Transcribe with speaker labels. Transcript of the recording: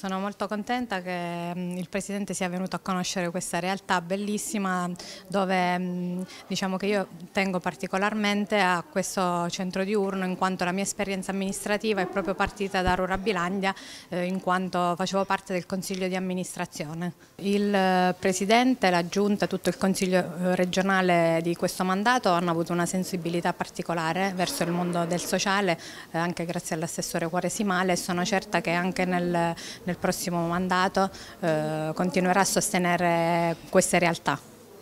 Speaker 1: Sono molto contenta che mm, il Presidente sia venuto a conoscere questa realtà bellissima dove mm, diciamo che io tengo particolarmente a questo centro diurno in quanto la mia esperienza amministrativa è proprio partita da Rurabilandia eh, in quanto facevo parte del Consiglio di amministrazione. Il eh, Presidente, la Giunta, tutto il Consiglio eh, regionale di questo mandato hanno avuto una sensibilità particolare verso il mondo del sociale anche grazie all'assessore Quaresimale e sono certa che anche nel nel prossimo mandato eh, continuerà a sostenere queste realtà.